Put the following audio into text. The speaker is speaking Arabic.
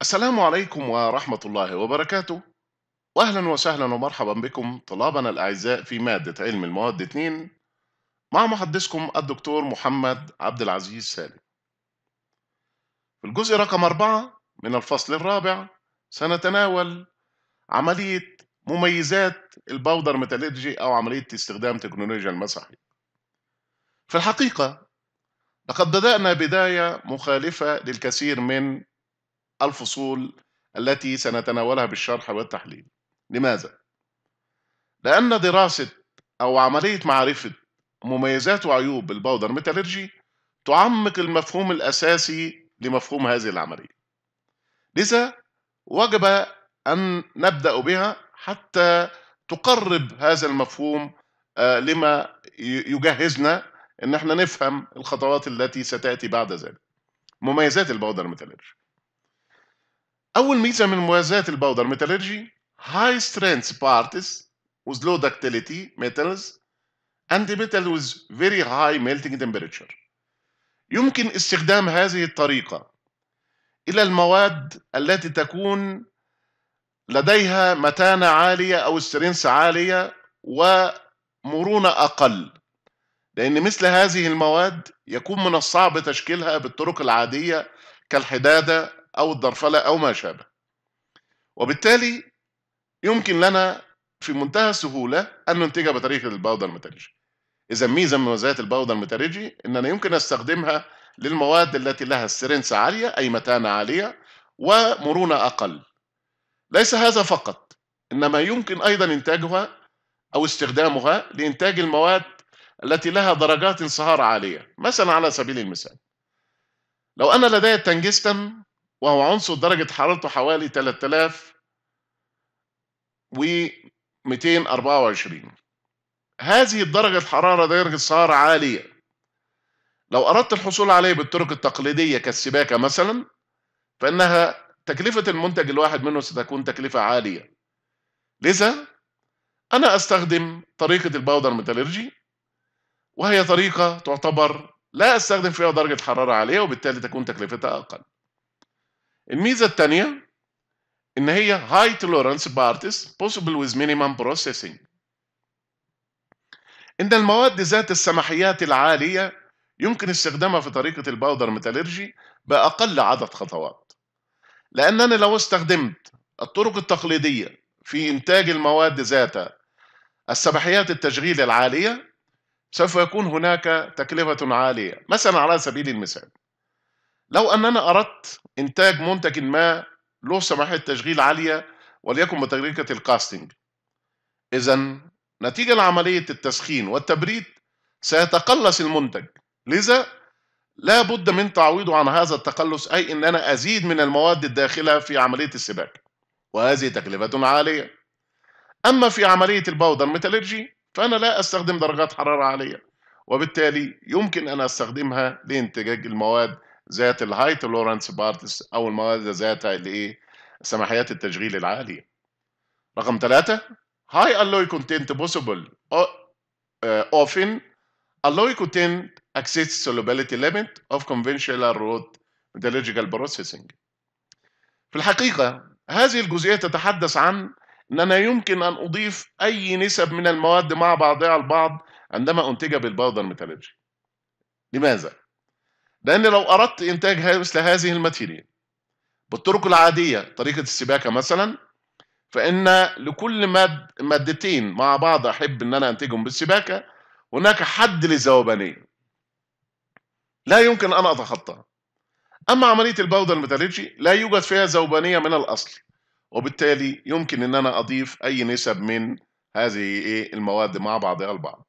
السلام عليكم ورحمة الله وبركاته وأهلا وسهلا ومرحبا بكم طلابنا الأعزاء في مادة علم المواد 2 مع محدثكم الدكتور محمد عبد العزيز سالم في الجزء رقم 4 من الفصل الرابع سنتناول عملية مميزات الباودر ميتالورجي أو عملية استخدام تكنولوجيا المسحي في الحقيقة لقد بدأنا بداية مخالفة للكثير من الفصول التي سنتناولها بالشرح والتحليل لماذا؟ لأن دراسة أو عملية معرفة مميزات وعيوب البودر ميتالرجي تعمق المفهوم الأساسي لمفهوم هذه العملية لذا وجب أن نبدأ بها حتى تقرب هذا المفهوم آه، لما يجهزنا ان احنا نفهم الخطوات التي ستاتي بعد ذلك مميزات البودر ميتالرجي اول ميزه من مميزات الباودر ميتالرجي high strength parts with low ductility metals and metal with very high melting temperature يمكن استخدام هذه الطريقه الى المواد التي تكون لديها متانه عاليه او سترينث عاليه ومرونه اقل لان مثل هذه المواد يكون من الصعب تشكيلها بالطرق العاديه كالحداده أو الدرفلة أو ما شابه وبالتالي يمكن لنا في منتهى السهولة أن ننتج بطريقة الباودر مترجي إذا ميزة من مميزات الباودر مترجي أننا يمكن استخدمها للمواد التي لها سترينس عالية أي متانة عالية ومرونة أقل ليس هذا فقط إنما يمكن أيضا إنتاجها أو استخدامها لإنتاج المواد التي لها درجات انصهار عالية مثلا على سبيل المثال لو أنا لدي تنجستن وهو عنصر درجة حرارته حوالي 3224 هذه درجة الحرارة درجة صار عالية لو أردت الحصول عليه بالطرق التقليدية كالسباكة مثلا فإنها تكلفة المنتج الواحد منه ستكون تكلفة عالية لذا أنا أستخدم طريقة الباودر ميتالرجي وهي طريقة تعتبر لا أستخدم فيها درجة حرارة عالية وبالتالي تكون تكلفتها أقل الميزه الثانيه ان هي هاي tolerance parts possible with minimum processing ان المواد ذات السماحيات العاليه يمكن استخدامها في طريقه الباودر ميتالرجي باقل عدد خطوات انا لو استخدمت الطرق التقليديه في انتاج المواد ذات السماحيات التشغيل العاليه سوف يكون هناك تكلفه عاليه مثلا على سبيل المثال لو أننا أردت إنتاج منتج ما له سماحية تشغيل عالية وليكن بطريقه الكاستنج إذا نتيجة لعملية التسخين والتبريد سيتقلص المنتج لذا لا بد من تعويضه عن هذا التقلص أي أن أنا أزيد من المواد الداخلة في عملية السباك وهذه تكلفة عالية أما في عملية الباودر ميتالرجي فأنا لا أستخدم درجات حرارة عالية وبالتالي يمكن أن أستخدمها لإنتاج المواد ذات الهاي تولورانس بارتس او المواد ذاتها اللي ايه سماحيات التشغيل العاليه رقم ثلاثة high alloy content possible آه، often alloy كونتنت اكسس solubility limit of conventional رود metallurgical processing في الحقيقة هذه الجزئية تتحدث عن أن أنا يمكن أن أضيف أي نسب من المواد مع بعضها البعض عندما أنتج بالباودر ميتالورجي لماذا؟ لأن لو أردت إنتاج مثل هذه الماتيريال بالطرق العادية طريقة السباكة مثلا فإن لكل ماد مادتين مع بعض أحب إن أنا أنتجهم بالسباكة هناك حد للذوبانية لا يمكن أن أتخطاه أما عملية البودر الميتالرجي لا يوجد فيها ذوبانية من الأصل وبالتالي يمكن إن أنا أضيف أي نسب من هذه إيه، المواد مع بعضها البعض